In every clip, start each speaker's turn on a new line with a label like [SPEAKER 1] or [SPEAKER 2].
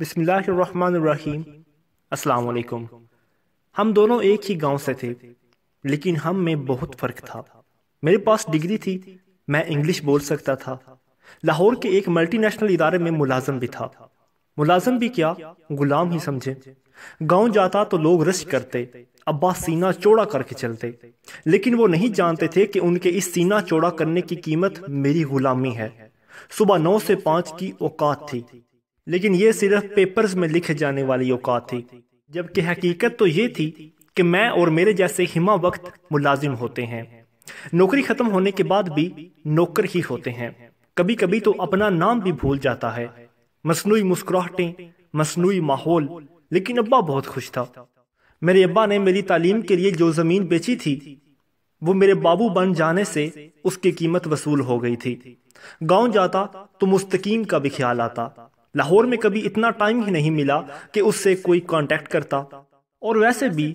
[SPEAKER 1] بسم اللہ الرحمن الرحیم السلام علیکم ہم دونوں ایک ہی گاؤں سے تھے لیکن ہم میں بہت فرق تھا میرے پاس ڈگری تھی میں انگلش بول سکتا تھا لاہور کے ایک ملٹی نیشنل ادارے میں ملازم بھی تھا ملازم بھی کیا غلام ہی سمجھے گاؤں جاتا تو لوگ رش کرتے ابا سینہ چوڑا کر کے چلتے لیکن وہ نہیں جانتے تھے کہ ان کے اس سینہ چوڑا کرنے کی قیمت میری غلامی ہے صبح نو سے پانچ کی اوقات تھی لیکن یہ صرف پیپرز میں لکھ جانے والی اوقات تھی جبکہ حقیقت تو یہ تھی کہ میں اور میرے جیسے ہما وقت ملازم ہوتے ہیں نوکری ختم ہونے کے بعد بھی نوکر ہی ہوتے ہیں کبھی کبھی تو اپنا نام بھی بھول جاتا ہے مصنوعی مسکراہٹیں مصنوعی ماحول لیکن ابا بہت خوش تھا میرے ابا نے میری تعلیم کے لیے جو زمین بیچی تھی وہ میرے بابو بن جانے سے اس کی قیمت وصول ہو گئی تھی گاؤں جاتا تو مستقیم کا بھی خیال آتا لاہور میں کبھی اتنا ٹائم ہی نہیں ملا کہ اس سے کوئی کانٹیکٹ کرتا اور ویسے بھی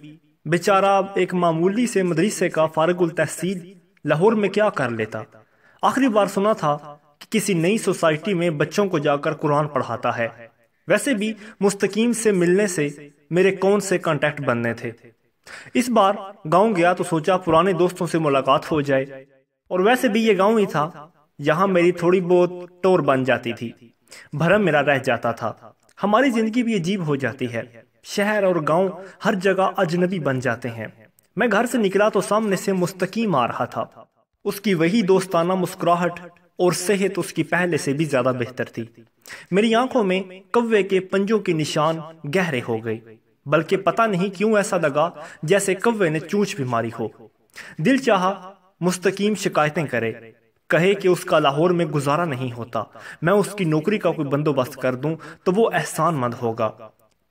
[SPEAKER 1] بیچارہ ایک معمولی سے مدرسے کا فارغ التحصیل لاہور میں کیا کر لیتا آخری بار سنا تھا کہ کسی نئی سوسائٹی میں بچوں کو جا کر قرآن پڑھاتا ہے ویسے بھی مستقیم سے ملنے سے میرے کون سے کانٹیکٹ بننے تھے اس بار گاؤں گیا تو سوچا پرانے دوستوں سے ملاقات ہو جائے اور ویسے بھی یہ گاؤں ہی تھا جہاں میری تھوڑی بہت ٹور بن جاتی تھی بھرم میرا رہ جاتا تھا ہماری زندگی بھی عجیب ہو جاتی ہے شہر اور گاؤں ہر جگہ اجنبی بن جاتے ہیں میں گھر سے نکلا تو سامنے سے مستقیم آ رہا تھا اس کی وہی دوستانہ مسکراہٹ اور صحت اس کی پہلے سے بھی زیادہ بہتر تھی میری آنکھوں میں کوے کے پنجوں کے نشان گہرے ہو گئے بلکہ پتہ نہیں کیوں ایسا لگا جیسے کوے نے چونچ بھی ماری ہو دل چاہا مستقیم شکایتیں کرے کہے کہ اس کا لاہور میں گزارا نہیں ہوتا میں اس کی نوکری کا کوئی بندوبست کر دوں تو وہ احسان مند ہوگا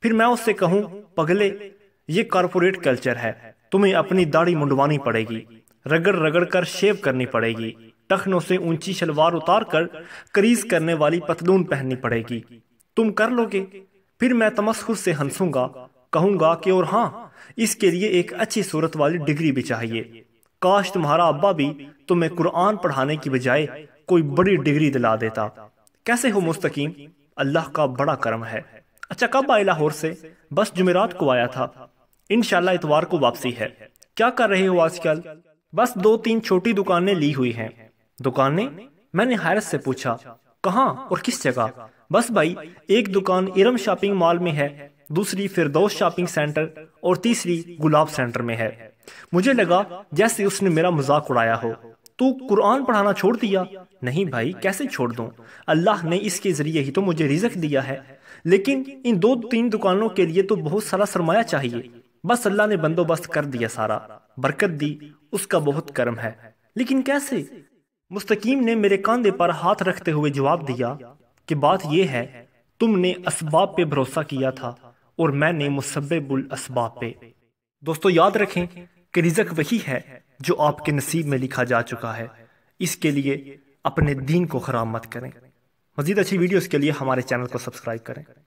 [SPEAKER 1] پھر میں اس سے کہوں پگلے یہ کارپوریٹ کلچر ہے تمہیں اپنی داڑھی منڈوانی پڑے گی رگڑ رگڑ کر شیو کرنی پڑے گی ٹخنوں سے اونچی شلوار اتار کر کریز کرنے والی پتلون پہننی پڑے گی تم کر لو گے پھر میں تمسخر سے ہنسوں گا کہوں گا کہ اور ہاں اس کے لیے ایک اچھی صورت والی ڈگری بھی چاہیے کاش تمہارا ابا بھی تو میں قرآن پڑھانے کی بجائے کوئی بڑی ڈگری دلا دیتا کیسے ہو مستقیم اللہ کا بڑا کرم ہے اچھا کب آئے لاہور سے بس جمعرات کو آیا تھا انشاءاللہ اتوار کو واپسی ہے کیا کر رہے ہو آج کل بس دو تین چھوٹی دکانیں لی ہوئی ہیں دکانیں میں نے حیرت سے پوچھا کہاں اور کس جگہ بس بھائی ایک دکان ارم شاپنگ مال میں ہے دوسری فردوس شاپنگ سینٹر اور تیسری گلاب سینٹر میں ہے مجھے لگا جیسے اس نے میرا مذاق اڑایا ہو تو قرآن پڑھانا چھوڑ دیا نہیں بھائی کیسے چھوڑ دوں اللہ نے اس کے ذریعے ہی تو مجھے رزق دیا ہے لیکن ان دو تین دکانوں کے لیے تو بہت سارا سرمایہ چاہیے بس اللہ نے بندوبست کر دیا سارا برکت دی اس کا بہت کرم ہے لیکن کیسے مستقیم نے میرے کاندھے پر ہاتھ رکھتے ہوئے جواب دیا کہ بات یہ ہے تم نے اسباب پہ بھروسہ کیا تھا اور میں نے مسبب الاسباب پہ دوستو یاد رکھیں کہ رزق وہی ہے جو آپ کے نصیب میں لکھا جا چکا ہے اس کے لیے اپنے دین کو خرام مت کریں مزید اچھی ویڈیوز کے لیے ہمارے چینل کو سبسکرائب کریں